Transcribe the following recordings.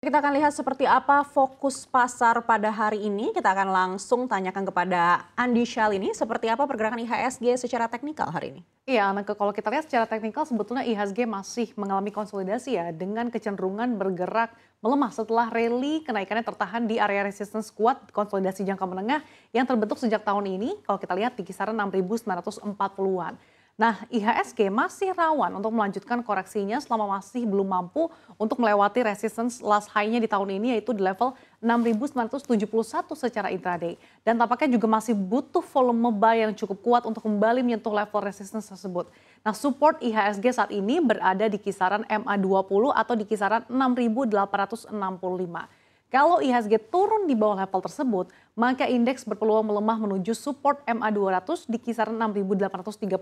Kita akan lihat seperti apa fokus pasar pada hari ini. Kita akan langsung tanyakan kepada Andi Shal ini seperti apa pergerakan IHSG secara teknikal hari ini. Iya, maka kalau kita lihat secara teknikal sebetulnya IHSG masih mengalami konsolidasi ya dengan kecenderungan bergerak melemah setelah rally kenaikannya tertahan di area resistance kuat konsolidasi jangka menengah yang terbentuk sejak tahun ini kalau kita lihat di kisaran 6.940-an. Nah, IHSG masih rawan untuk melanjutkan koreksinya selama masih belum mampu untuk melewati resistance last high-nya di tahun ini yaitu di level 6.971 secara intraday. Dan tampaknya juga masih butuh volume buy yang cukup kuat untuk kembali menyentuh level resistance tersebut. Nah, support IHSG saat ini berada di kisaran MA20 atau di kisaran 6.865. Kalau IHSG turun di bawah level tersebut, maka indeks berpeluang melemah menuju support MA 200 di kisaran 6.834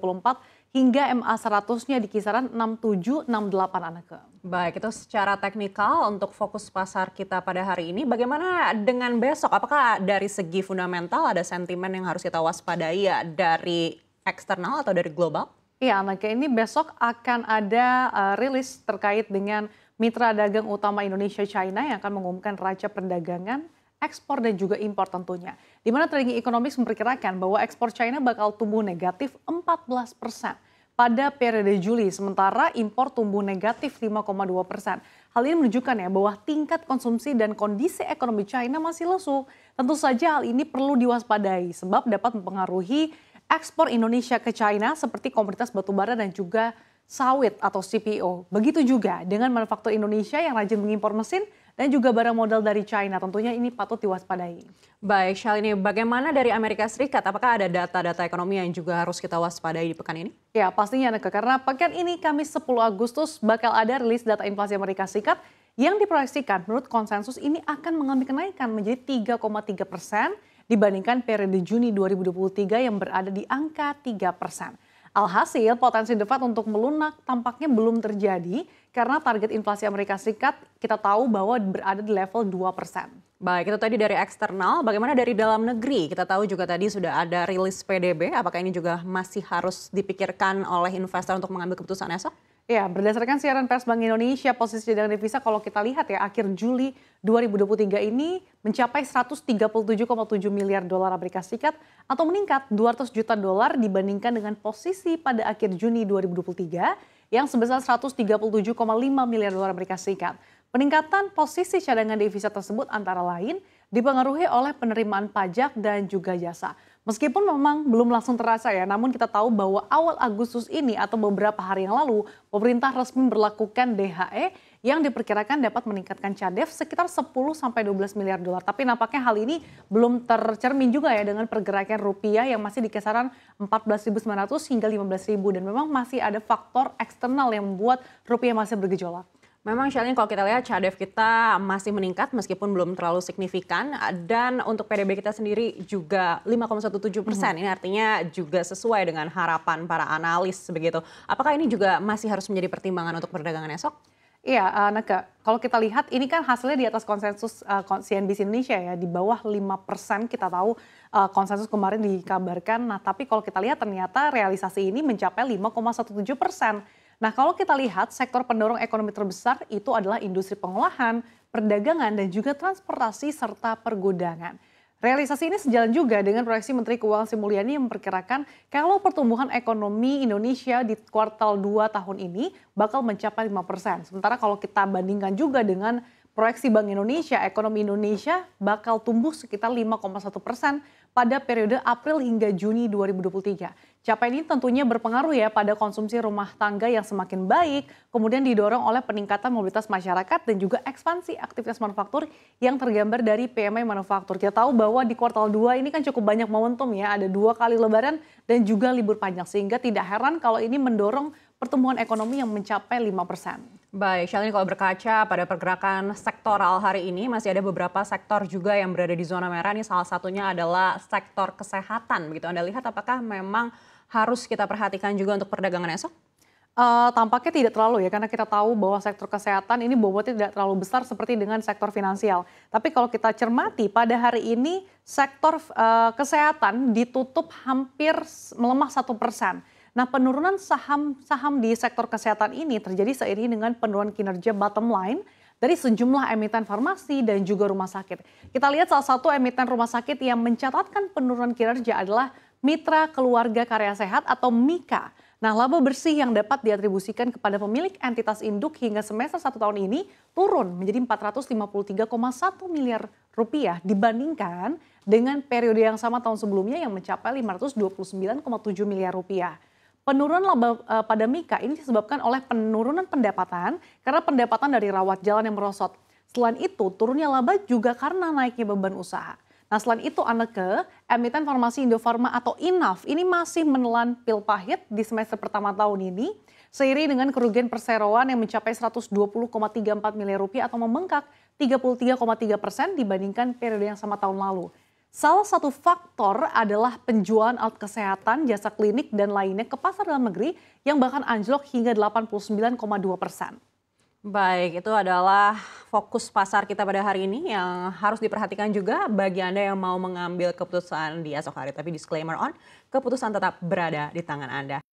hingga MA 100-nya di kisaran 6768 anak. Baik, itu secara teknikal untuk fokus pasar kita pada hari ini. Bagaimana dengan besok? Apakah dari segi fundamental ada sentimen yang harus kita waspadai ya dari eksternal atau dari global? Iya, anaknya ini besok akan ada uh, rilis terkait dengan mitra dagang utama Indonesia China yang akan mengumumkan raja perdagangan ekspor dan juga impor tentunya. Di mana trading economics memperkirakan bahwa ekspor China bakal tumbuh negatif 14 persen pada periode Juli, sementara impor tumbuh negatif 5,2 persen. Hal ini menunjukkan ya bahwa tingkat konsumsi dan kondisi ekonomi China masih lesu. Tentu saja hal ini perlu diwaspadai sebab dapat mempengaruhi ekspor Indonesia ke China seperti komoditas batubara dan juga sawit atau CPO. Begitu juga dengan manufaktur Indonesia yang rajin mengimpor mesin dan juga barang modal dari China. Tentunya ini patut diwaspadai. Baik, Shalini, bagaimana dari Amerika Serikat? Apakah ada data-data ekonomi yang juga harus kita waspadai di pekan ini? Ya, pastinya Neke, karena pekan ini Kamis 10 Agustus bakal ada rilis data inflasi Amerika Serikat yang diproyeksikan menurut konsensus ini akan mengalami kenaikan menjadi 3,3 persen dibandingkan periode Juni 2023 yang berada di angka 3 persen. Alhasil, potensi The Fed untuk melunak tampaknya belum terjadi karena target inflasi Amerika Serikat kita tahu bahwa berada di level 2 persen. Baik, itu tadi dari eksternal. Bagaimana dari dalam negeri? Kita tahu juga tadi sudah ada rilis PDB. Apakah ini juga masih harus dipikirkan oleh investor untuk mengambil keputusan esok? Ya, berdasarkan siaran pers Bank Indonesia, posisi cadangan devisa kalau kita lihat ya akhir Juli 2023 ini mencapai 137,7 miliar dolar Amerika Serikat atau meningkat 200 juta dolar dibandingkan dengan posisi pada akhir Juni 2023 yang sebesar 137,5 miliar dolar Amerika Serikat. Peningkatan posisi cadangan devisa tersebut antara lain dipengaruhi oleh penerimaan pajak dan juga jasa. Meskipun memang belum langsung terasa ya, namun kita tahu bahwa awal Agustus ini atau beberapa hari yang lalu, pemerintah resmi berlakukan DHE yang diperkirakan dapat meningkatkan cadef sekitar 10 12 miliar dolar. Tapi nampaknya hal ini belum tercermin juga ya dengan pergerakan rupiah yang masih di kisaran 14.900 hingga 15.000 dan memang masih ada faktor eksternal yang membuat rupiah masih bergejolak. Memang Shalin kalau kita lihat cadef kita masih meningkat meskipun belum terlalu signifikan dan untuk PDB kita sendiri juga 5,17 persen. Mm -hmm. Ini artinya juga sesuai dengan harapan para analis begitu. Apakah ini juga masih harus menjadi pertimbangan untuk perdagangan esok? Iya, uh, eh, Naga. Kalau kita lihat, ini kan hasilnya di atas konsensus uh, eh, CNBC Indonesia ya, di bawah 5% persen kita tahu uh, konsensus kemarin dikabarkan. Nah, tapi kalau kita lihat ternyata realisasi ini mencapai 5,17%. persen. Nah, kalau kita lihat sektor pendorong ekonomi terbesar itu adalah industri pengolahan, perdagangan, dan juga transportasi serta pergudangan. Realisasi ini sejalan juga dengan proyeksi Menteri Keuangan Sri Mulyani yang memperkirakan kalau pertumbuhan ekonomi Indonesia di kuartal 2 tahun ini bakal mencapai 5%. Sementara kalau kita bandingkan juga dengan Proyeksi Bank Indonesia, ekonomi Indonesia bakal tumbuh sekitar 5,1 persen pada periode April hingga Juni 2023. Capaian ini tentunya berpengaruh ya pada konsumsi rumah tangga yang semakin baik, kemudian didorong oleh peningkatan mobilitas masyarakat dan juga ekspansi aktivitas manufaktur yang tergambar dari PMI manufaktur. Kita tahu bahwa di kuartal 2 ini kan cukup banyak momentum ya, ada dua kali lebaran dan juga libur panjang sehingga tidak heran kalau ini mendorong pertumbuhan ekonomi yang mencapai 5 persen. Baik, Shalini kalau berkaca pada pergerakan sektoral hari ini masih ada beberapa sektor juga yang berada di zona merah. Ini salah satunya adalah sektor kesehatan. Begitu Anda lihat apakah memang harus kita perhatikan juga untuk perdagangan esok? Uh, tampaknya tidak terlalu ya, karena kita tahu bahwa sektor kesehatan ini bobotnya tidak terlalu besar seperti dengan sektor finansial. Tapi kalau kita cermati, pada hari ini sektor uh, kesehatan ditutup hampir melemah satu persen Nah, penurunan saham-saham di sektor kesehatan ini terjadi seiring dengan penurunan kinerja bottom line dari sejumlah emiten farmasi dan juga rumah sakit. Kita lihat salah satu emiten rumah sakit yang mencatatkan penurunan kinerja adalah Mitra Keluarga Karya Sehat atau MIKA. Nah, laba bersih yang dapat diatribusikan kepada pemilik entitas induk hingga semester satu tahun ini turun menjadi 453,1 miliar rupiah dibandingkan dengan periode yang sama tahun sebelumnya yang mencapai 529,7 miliar rupiah. Penurunan laba eh, pada Mika ini disebabkan oleh penurunan pendapatan karena pendapatan dari rawat jalan yang merosot. Selain itu, turunnya laba juga karena naiknya beban usaha. Nah, selain itu aneka emiten farmasi Indofarma atau INAF ini masih menelan pil pahit di semester pertama tahun ini seiring dengan kerugian perseroan yang mencapai 120,34 miliar rupiah atau membengkak 33,3 persen dibandingkan periode yang sama tahun lalu. Salah satu faktor adalah penjualan alat kesehatan, jasa klinik, dan lainnya ke pasar dalam negeri yang bahkan anjlok hingga 89,2 persen. Baik, itu adalah fokus pasar kita pada hari ini yang harus diperhatikan juga bagi Anda yang mau mengambil keputusan di esok hari. Tapi disclaimer on, keputusan tetap berada di tangan Anda.